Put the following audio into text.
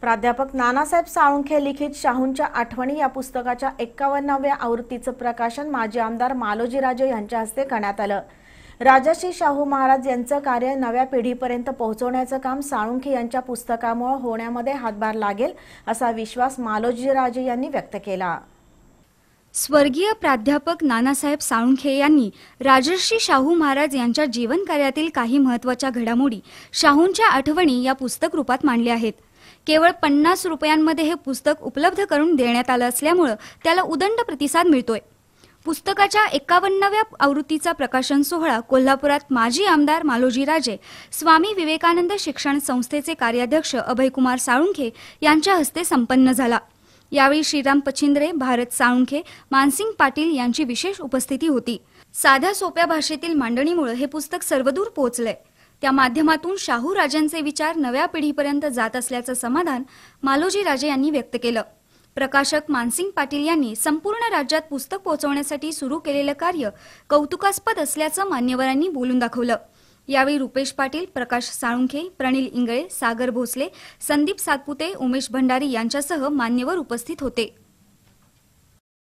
प्राध्यापक नानासाहेब साळुंखे लिखित शाहूंच्या आठवणी या पुस्तकाच्या एक्कावन्नाव्या आवृत्तीचं प्रकाशन माजी आमदार मालोजीराजे यांच्या हस्ते करण्यात आलं राजर्षी शाहू महाराज यांचं कार्य नव्या पिढीपर्यंत पोहोचवण्याचं काम साळुंखे यांच्या पुस्तकामुळे होण्यामध्ये हातभार लागेल असा विश्वास मालोजीराजे यांनी व्यक्त केला स्वर्गीय प्राध्यापक नानासाहेब साळुंखे यांनी राजर्षी शाहू महाराज यांच्या जीवनकार्यातील काही महत्त्वाच्या घडामोडी शाहूंच्या आठवणी या पुस्तक रूपात मांडल्या आहेत केवळ पन्नास रुपयांमध्ये हे पुस्तक उपलब्ध करून देण्यात आलं असल्यामुळं त्याला उदंड प्रतिसाद मिळतोय पुस्तकाच्या एकावन्नाव्या आवृत्तीचा प्रकाशन सोहळा कोल्हापुरात माजी आमदार मालोजी राजे स्वामी विवेकानंद शिक्षण संस्थेचे कार्याध्यक्ष अभयकुमार साळुंखे यांच्या हस्ते संपन्न झाला यावेळी श्रीराम पचिंद्रे भारत साळुंखे मानसिंग पाटील यांची विशेष उपस्थिती होती साध्या सोप्या भाषेतील मांडणीमुळे हे पुस्तक सर्वदूर पोहोचलंय त्या माध्यमातून शाहू राजांचे विचार नव्या पिढीपर्यंत जात असल्याचं समाधान मालोजी राजे यांनी व्यक्त केलं प्रकाशक मानसिंग पाटील यांनी संपूर्ण राज्यात पुस्तक पोहोचवण्यासाठी सुरू केलेलं कार्य कौतुकास्पद असल्याचं मान्यवरांनी बोलून दाखवलं यावेळी रुपेश पाटील प्रकाश साळुंखे प्रणिल इंगळे सागर भोसले संदीप सातपुते उमेश भंडारी यांच्यासह मान्यवर उपस्थित होते